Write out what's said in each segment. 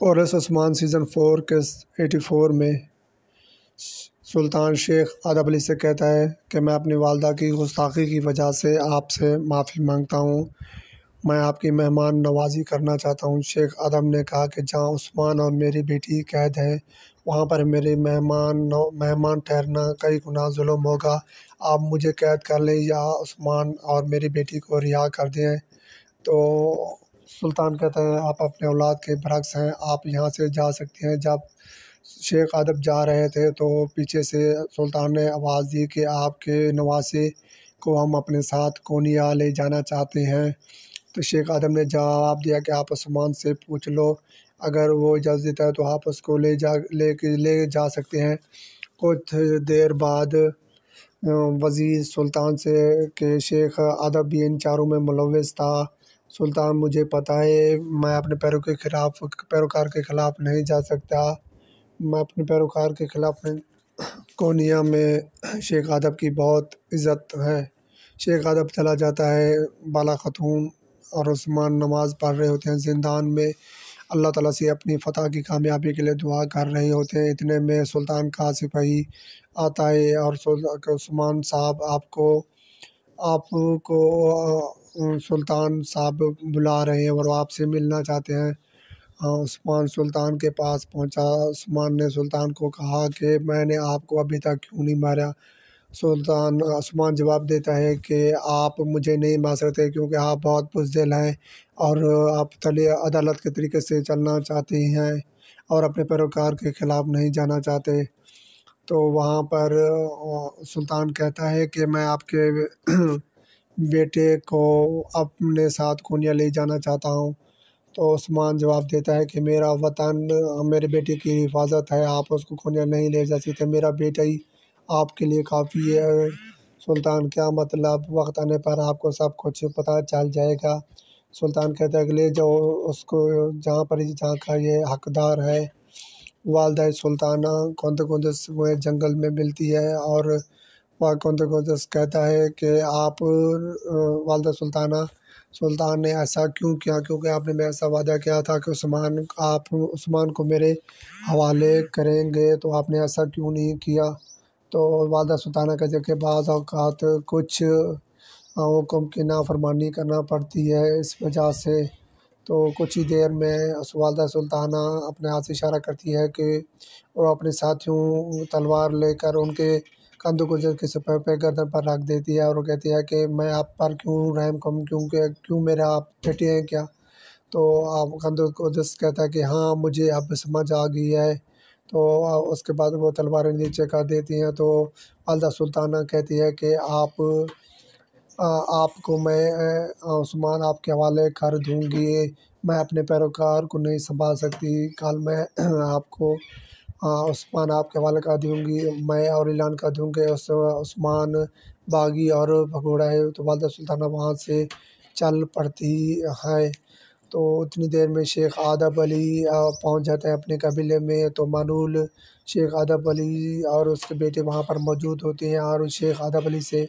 coarse आसमान season four के eighty four में सुल्तान शेख आदब अली से कहता है कि मैं अपनी वालदा की गुस्ताखी की वजह से आपसे माफ़ी मांगता हूँ मैं आपकी मेहमान नवाजी करना चाहता हूँ शेख आदम ने कहा कि जहाँ उस्मान और मेरी बेटी कैद है वहाँ पर मेरे मेहमान मेहमान ठहरना कई गुना जुल्म होगा आप मुझे कैद कर लें या उस्मान और मेरी बेटी को रिहा कर दें तो सुल्तान कहता है आप अपने औलाद के बरक्स हैं आप यहाँ से जा सकते हैं जब शेख अदब जा रहे थे तो पीछे से सुल्तान ने आवाज़ दी कि आपके नवासे को हम अपने साथ कोनिया ले जाना चाहते हैं तो शेख आदम ने जवाब दिया कि आप उस्मान से पूछ लो अगर वो इजाज़त देता है तो आप उसको ले जा ले ले जा सकते हैं कुछ देर बाद वज़ीर सुल्तान से के शेख अदब भी इन चारों में मुलवस था सुल्तान मुझे पता है मैं अपने पैरों के खिलाफ पैरोकार के खिलाफ नहीं जा सकता मैं अपने पैरोकार के खिलाफ नहीं कोनिया में शेख आदब की बहुत इज़्ज़त है शेख आदब चला जाता है बाला खतूम और उस्मान नमाज़ पढ़ रहे होते हैं जिंदान में अल्लाह ताला से अपनी फ़तह की कामयाबी के लिए दुआ कर रहे होते हैं इतने में सुल्तान का सिपाही आता है और उस्मान साहब आपको आपको सुल्तान साहब बुला रहे हैं और आपसे मिलना चाहते हैं उस्मान सुल्तान के पास पहुंचा उस्मान ने सुल्तान को कहा कि मैंने आपको अभी तक क्यों नहीं मारा सुल्तान उस्मान जवाब देता है कि आप मुझे नहीं मार सकते क्योंकि आप बहुत बुजदिल हैं और आप तले अदालत के तरीके से चलना चाहते हैं और अपने पैरोकार के ख़िलाफ़ नहीं जाना चाहते तो वहाँ पर सुल्तान कहता है कि मैं आपके बेटे को अपने साथ कोनिया ले जाना चाहता हूँ तो उस्मान जवाब देता है कि मेरा वतन मेरे बेटे की हिफाजत है आप उसको कोनिया नहीं ले जा सकते मेरा बेटा ही आपके लिए काफ़ी है सुल्तान क्या मतलब वक्त आने पर आपको सब कुछ पता चल जाएगा सुल्तान कहता है कि ले जाओ उसको जहाँ पर जहाँ का ये हकदार है वालदा सुल्ताना कौन कौनते वह जंगल में मिलती है और वह कौनते कौनते कहता है कि आप वालदा सुल्ताना सुल्तान ने ऐसा क्यों किया क्योंकि आपने मेरे ऐसा वादा किया था कि उस्मान आप उस्मान को मेरे हवाले करेंगे तो आपने ऐसा क्यों नहीं किया तो वालदा सुल्ताना कहते जगह बाज़ अवकात कुछ हुक्म की नाफरमानी करना पड़ती है इस वजह से तो कुछ ही देर में वालदा सुल्ताना अपने हाथ से इशारा करती है कि वो अपने साथियों तलवार लेकर उनके कंधों को जल के सपह पे गर्दन पर रख देती है और कहती है कि मैं आप पर क्यों रहम कम क्यों क्यों मेरे आप बेटे हैं क्या तो आप कंधों को जस कहता है कि हाँ मुझे अब समझ आ गई है तो उसके बाद वो तलवारें नीचे कर देती हैं तो अलदा सुल्ताना कहती है कि आप आपको मैं आसमान आपके हवाले कर दूँगी मैं अपने पैरोकार को नहीं संभाल सकती कल मैं आपको उस्मान आपके हवाले कर दूँगी मैं और ऐलान कर दूँगी उस्मान बागी और भगोड़ा है तो वालदा सुल्ताना वहाँ से चल पड़ती है तो उतनी देर में शेख आदब अली पहुँच जाते हैं अपने कबीले में तो मानूल शेख आदब अली और उसके बेटे वहाँ पर मौजूद होते हैं और शेख आदब अली से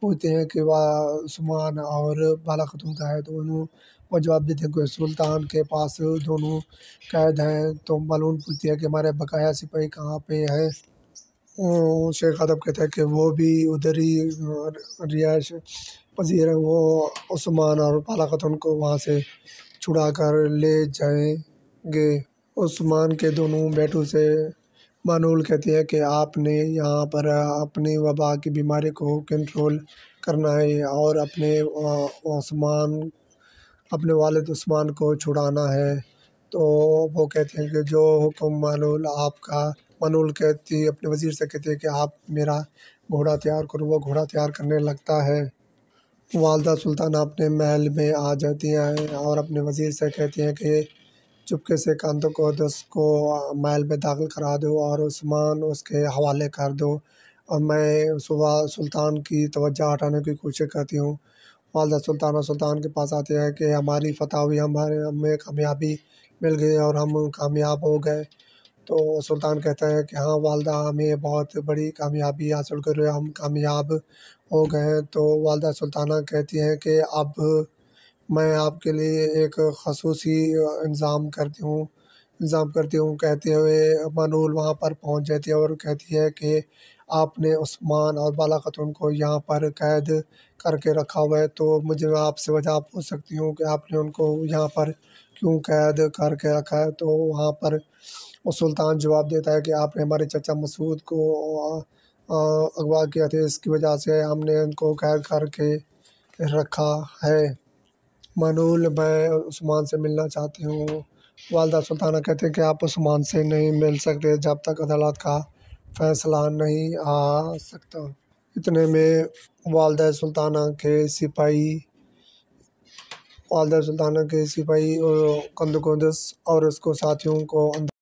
पूछते हैं कि वह सुमान और बाला खतून का है दोनों उन्होंने वो जवाब देते हैं कि सुल्तान के पास दोनों कैद हैं तो मलून पूछती है कि हमारे बकाया सिपाही कहाँ पे हैं तो शेख आदब कहते हैं कि वो भी उधर ही रिहाइश पजीर है वो उस्मान और बाला खतून को वहाँ से छुड़ा कर ले जाएंगे उस्मान के दोनों बेटों से मानूल कहती हैं कि आपने यहाँ पर अपनी वबा की बीमारी को कंट्रोल करना है और अपने ओस्मान अपने वालद ओस्मान को छुड़ाना है तो वो कहते हैं कि जो हुक्म मानूल आपका मानूल कहती है अपने वज़ीर से कहती है कि आप मेरा घोड़ा तैयार करो वो घोड़ा तैयार करने लगता है वालदा सुल्ताना अपने महल में आ जाती हैं और अपने वज़ीर से कहती हैं कि चुपके से कंद को दस को महल में दाखिल करा दो और उस्मान उसके हवाले कर दो और मैं सुबह सुल्तान की तवज्जा हटाने की कोशिश करती हूँ वालदा सुल्तान और सुल्तान के पास आते हैं कि हमारी फतह हुई हमारे हमें कामयाबी मिल गई और हम कामयाब हो गए तो सुल्तान कहता है कि हाँ वालदा हमें बहुत बड़ी कामयाबी हासिल कर रहे हम कामयाब हो गए हैं तो वालदा सुल्ताना कहती हैं कि अब मैं आपके लिए एक खसूसी इंतज़ाम करती हूँ इंतज़ाम करती हूँ कहते हुए मनूल वहाँ पर पहुँच जाती है और कहती है कि आपने उस्मान और बाला ख़तून को यहाँ पर क़ैद करके रखा हुआ है तो मुझे मैं आपसे वजह पूछ सकती हूँ कि आपने उनको यहाँ पर क्यों क़ैद करके रखा है तो वहाँ पर वो सुल्तान जवाब देता है कि आपने हमारे चचा मसूद को अगवा किया था इसकी वजह से हमने उनको कैद करके रखा है मनूल मैं उस्मान से मिलना चाहती हूँ वालदा सुल्ताना कहते हैं कि आप उस्मान से नहीं मिल सकते जब तक अदालत का फ़ैसला नहीं आ सकता इतने में वालदा सुल्ताना के सिपाही वालदा सुल्ताना के सिपाही और कंदकोंदस और उसको साथियों को